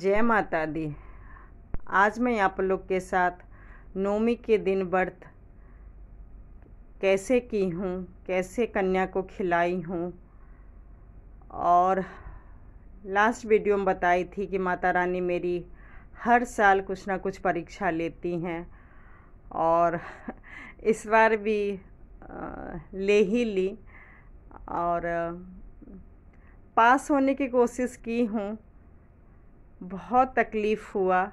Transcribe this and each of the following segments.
जय माता दी आज मैं आप लोग के साथ नौमी के दिन व्रत कैसे की हूँ कैसे कन्या को खिलाई हूँ और लास्ट वीडियो में बताई थी कि माता रानी मेरी हर साल कुछ ना कुछ परीक्षा लेती हैं और इस बार भी ले ही ली और पास होने की कोशिश की हूँ बहुत तकलीफ़ हुआ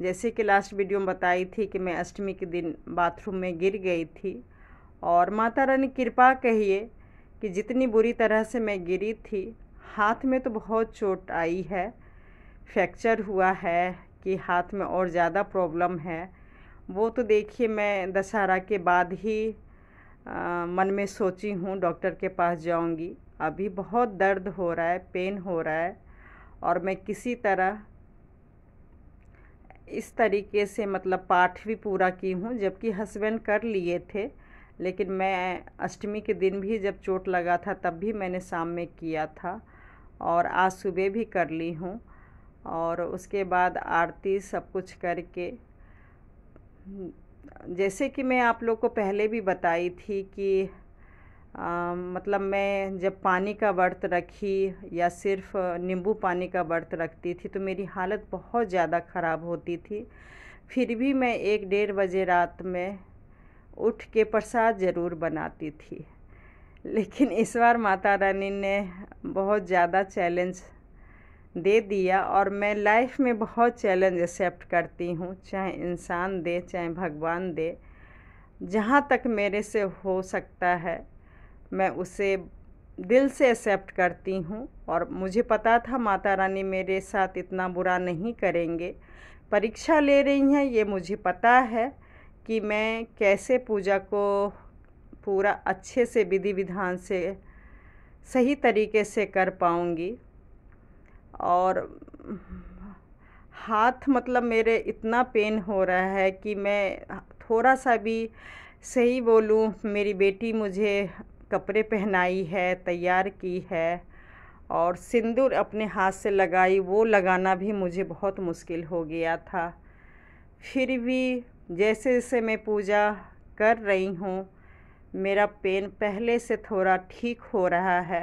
जैसे कि लास्ट वीडियो में बताई थी कि मैं अष्टमी के दिन बाथरूम में गिर गई थी और माता रानी कृपा कहिए कि जितनी बुरी तरह से मैं गिरी थी हाथ में तो बहुत चोट आई है फ्रैक्चर हुआ है कि हाथ में और ज़्यादा प्रॉब्लम है वो तो देखिए मैं दशहरा के बाद ही आ, मन में सोची हूँ डॉक्टर के पास जाऊँगी अभी बहुत दर्द हो रहा है पेन हो रहा है और मैं किसी तरह इस तरीके से मतलब पाठ भी पूरा की हूँ जबकि हस्बैंड कर लिए थे लेकिन मैं अष्टमी के दिन भी जब चोट लगा था तब भी मैंने शाम में किया था और आज सुबह भी कर ली हूँ और उसके बाद आरती सब कुछ करके जैसे कि मैं आप लोग को पहले भी बताई थी कि आ, मतलब मैं जब पानी का व्रत रखी या सिर्फ नींबू पानी का व्रत रखती थी तो मेरी हालत बहुत ज़्यादा ख़राब होती थी फिर भी मैं एक डेढ़ बजे रात में उठ के प्रसाद ज़रूर बनाती थी लेकिन इस बार माता रानी ने बहुत ज़्यादा चैलेंज दे दिया और मैं लाइफ में बहुत चैलेंज एक्सेप्ट करती हूँ चाहे इंसान दे चाहे भगवान दे जहाँ तक मेरे से हो सकता है मैं उसे दिल से एक्सेप्ट करती हूँ और मुझे पता था माता रानी मेरे साथ इतना बुरा नहीं करेंगे परीक्षा ले रही हैं ये मुझे पता है कि मैं कैसे पूजा को पूरा अच्छे से विधि विधान से सही तरीके से कर पाऊँगी और हाथ मतलब मेरे इतना पेन हो रहा है कि मैं थोड़ा सा भी सही बोलूँ मेरी बेटी मुझे कपड़े पहनाई है तैयार की है और सिंदूर अपने हाथ से लगाई वो लगाना भी मुझे बहुत मुश्किल हो गया था फिर भी जैसे जैसे मैं पूजा कर रही हूँ मेरा पेन पहले से थोड़ा ठीक हो रहा है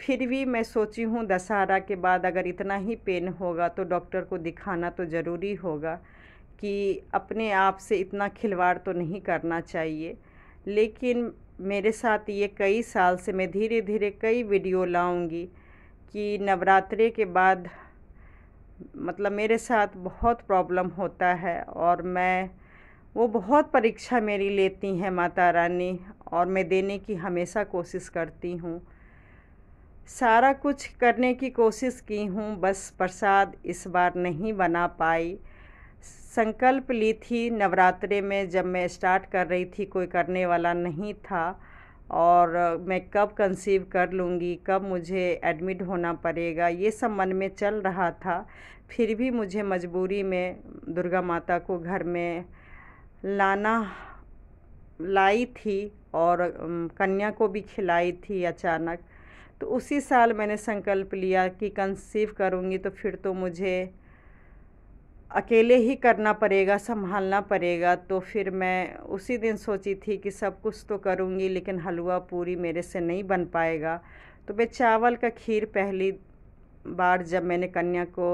फिर भी मैं सोची हूँ दशहरा के बाद अगर इतना ही पेन होगा तो डॉक्टर को दिखाना तो ज़रूरी होगा कि अपने आप से इतना खिलवाड़ तो नहीं करना चाहिए लेकिन मेरे साथ ये कई साल से मैं धीरे धीरे कई वीडियो लाऊंगी कि नवरात्रि के बाद मतलब मेरे साथ बहुत प्रॉब्लम होता है और मैं वो बहुत परीक्षा मेरी लेती हैं माता रानी और मैं देने की हमेशा कोशिश करती हूँ सारा कुछ करने की कोशिश की हूँ बस प्रसाद इस बार नहीं बना पाई संकल्प ली थी नवरात्रे में जब मैं स्टार्ट कर रही थी कोई करने वाला नहीं था और मैं कब कंसीव कर लूँगी कब मुझे एडमिट होना पड़ेगा ये सब मन में चल रहा था फिर भी मुझे मजबूरी में दुर्गा माता को घर में लाना लाई थी और कन्या को भी खिलाई थी अचानक तो उसी साल मैंने संकल्प लिया कि कंसीव करूँगी तो फिर तो मुझे अकेले ही करना पड़ेगा संभालना पड़ेगा तो फिर मैं उसी दिन सोची थी कि सब कुछ तो करूँगी लेकिन हलवा पूरी मेरे से नहीं बन पाएगा तो मैं चावल का खीर पहली बार जब मैंने कन्या को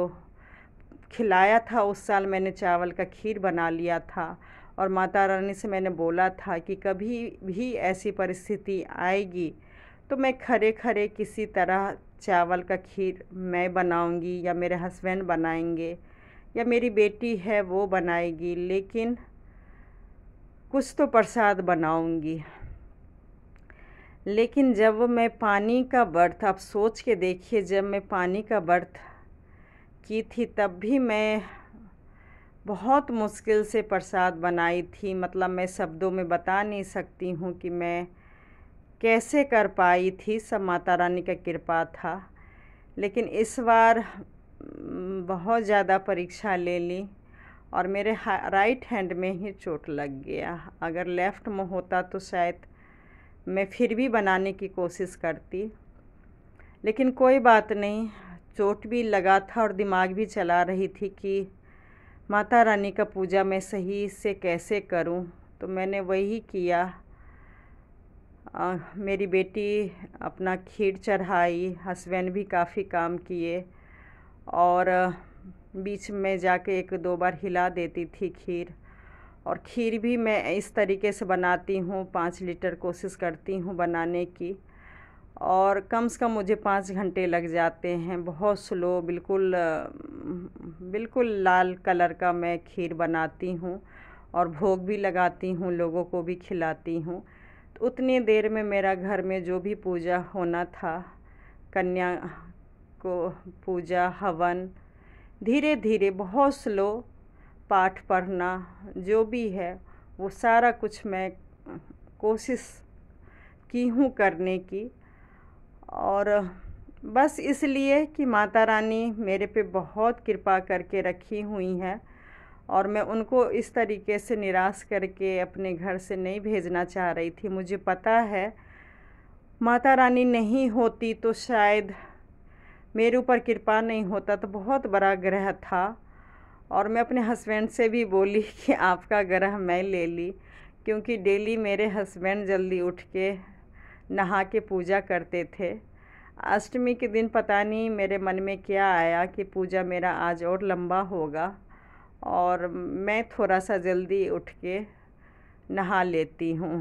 खिलाया था उस साल मैंने चावल का खीर बना लिया था और माता रानी से मैंने बोला था कि कभी भी ऐसी परिस्थिति आएगी तो मैं खरे खरे किसी तरह चावल का खीर मैं बनाऊंगी या मेरे हस्बैंड बनाएंगे या मेरी बेटी है वो बनाएगी लेकिन कुछ तो प्रसाद बनाऊंगी लेकिन जब मैं पानी का बर्थ आप सोच के देखिए जब मैं पानी का बर्थ की थी तब भी मैं बहुत मुश्किल से प्रसाद बनाई थी मतलब मैं शब्दों में बता नहीं सकती हूँ कि मैं कैसे कर पाई थी सब माता रानी का कृपा था लेकिन इस बार बहुत ज़्यादा परीक्षा ले ली और मेरे हा, राइट हैंड में ही चोट लग गया अगर लेफ़्ट में होता तो शायद मैं फिर भी बनाने की कोशिश करती लेकिन कोई बात नहीं चोट भी लगा था और दिमाग भी चला रही थी कि माता रानी का पूजा मैं सही से कैसे करूं तो मैंने वही किया आ, मेरी बेटी अपना खीर चढ़ाई हस्बैंड भी काफ़ी काम किए और बीच में जाके एक दो बार हिला देती थी खीर और खीर भी मैं इस तरीके से बनाती हूँ पाँच लीटर कोशिश करती हूँ बनाने की और कम से कम मुझे पाँच घंटे लग जाते हैं बहुत स्लो बिल्कुल बिल्कुल लाल कलर का मैं खीर बनाती हूँ और भोग भी लगाती हूँ लोगों को भी खिलाती हूँ तो उतनी देर में मेरा घर में जो भी पूजा होना था कन्या को पूजा हवन धीरे धीरे बहुत स्लो पाठ पढ़ना जो भी है वो सारा कुछ मैं कोशिश की हूँ करने की और बस इसलिए कि माता रानी मेरे पे बहुत कृपा करके रखी हुई हैं और मैं उनको इस तरीके से निराश करके अपने घर से नहीं भेजना चाह रही थी मुझे पता है माता रानी नहीं होती तो शायद मेरे ऊपर कृपा नहीं होता तो बहुत बड़ा ग्रह था और मैं अपने हस्बैंड से भी बोली कि आपका ग्रह मैं ले ली क्योंकि डेली मेरे हस्बैंड जल्दी उठ के नहा के पूजा करते थे अष्टमी के दिन पता नहीं मेरे मन में क्या आया कि पूजा मेरा आज और लंबा होगा और मैं थोड़ा सा जल्दी उठ के नहा लेती हूँ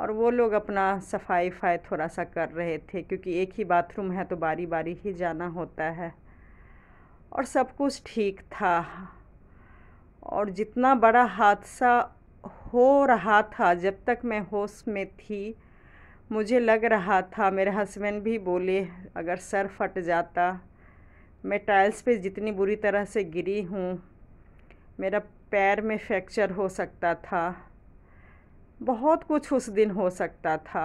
और वो लोग अपना सफाई फाई थोड़ा सा कर रहे थे क्योंकि एक ही बाथरूम है तो बारी बारी ही जाना होता है और सब कुछ ठीक था और जितना बड़ा हादसा हो रहा था जब तक मैं होश में थी मुझे लग रहा था मेरे हस्बैंड भी बोले अगर सर फट जाता मैं टाइल्स पे जितनी बुरी तरह से गिरी हूँ मेरा पैर में फ्रैक्चर हो सकता था बहुत कुछ उस दिन हो सकता था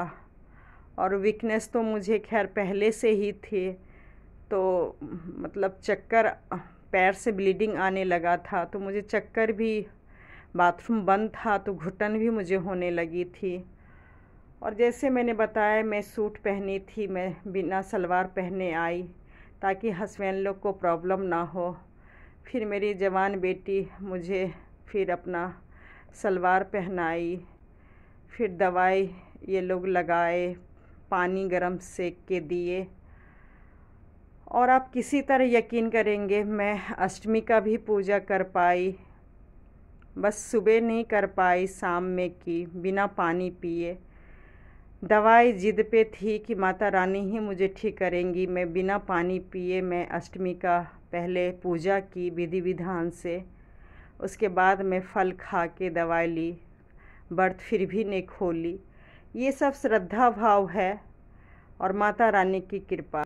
और वीकनेस तो मुझे खैर पहले से ही थी तो मतलब चक्कर पैर से ब्लीडिंग आने लगा था तो मुझे चक्कर भी बाथरूम बंद था तो घुटन भी मुझे होने लगी थी और जैसे मैंने बताया मैं सूट पहनी थी मैं बिना सलवार पहने आई ताकि हस्बैंड लोग को प्रॉब्लम ना हो फिर मेरी जवान बेटी मुझे फिर अपना सलवार पहनाई फिर दवाई ये लोग लगाए पानी गरम सेक के दिए और आप किसी तरह यकीन करेंगे मैं अष्टमी का भी पूजा कर पाई बस सुबह नहीं कर पाई शाम में की बिना पानी पिए दवाई जिद पे थी कि माता रानी ही मुझे ठीक करेंगी मैं बिना पानी पिए मैं अष्टमी का पहले पूजा की विधि विधान से उसके बाद मैं फल खा के दवाई ली बर्थ फिर भी ने खोली ये सब श्रद्धा भाव है और माता रानी की कृपा